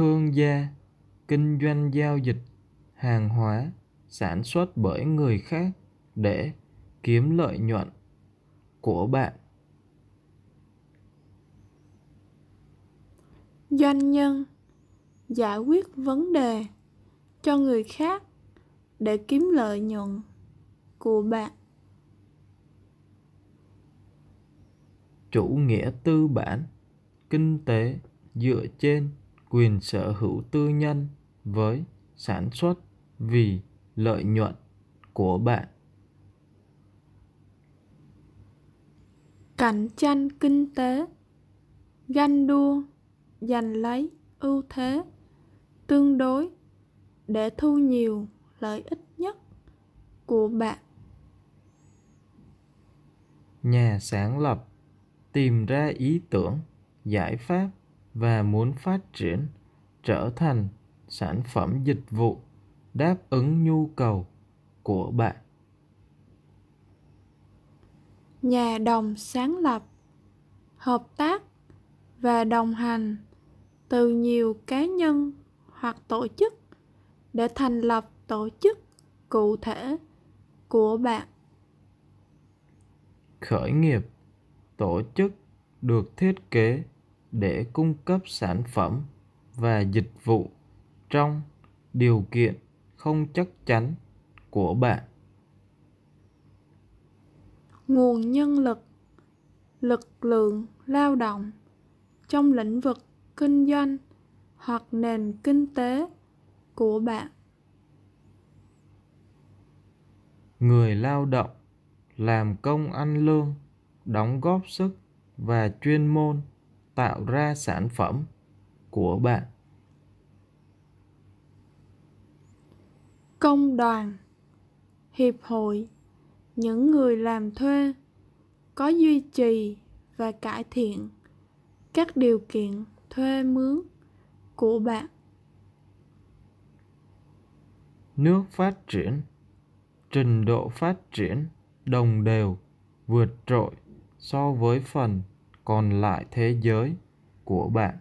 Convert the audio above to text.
thương gia kinh doanh giao dịch hàng hóa sản xuất bởi người khác để kiếm lợi nhuận của bạn doanh nhân giải quyết vấn đề cho người khác để kiếm lợi nhuận của bạn chủ nghĩa tư bản kinh tế dựa trên quyền sở hữu tư nhân với sản xuất vì lợi nhuận của bạn cạnh tranh kinh tế ganh đua giành lấy ưu thế tương đối để thu nhiều lợi ích nhất của bạn nhà sáng lập tìm ra ý tưởng giải pháp và muốn phát triển trở thành sản phẩm dịch vụ đáp ứng nhu cầu của bạn nhà đồng sáng lập hợp tác và đồng hành từ nhiều cá nhân hoặc tổ chức để thành lập tổ chức cụ thể của bạn khởi nghiệp tổ chức được thiết kế để cung cấp sản phẩm và dịch vụ trong điều kiện không chắc chắn của bạn nguồn nhân lực lực lượng lao động trong lĩnh vực kinh doanh hoặc nền kinh tế của bạn người lao động làm công ăn lương đóng góp sức và chuyên môn tạo ra sản phẩm của bạn công đoàn hiệp hội những người làm thuê có duy trì và cải thiện các điều kiện thuê mướn của bạn nước phát triển trình độ phát triển đồng đều vượt trội so với phần còn lại thế giới của bạn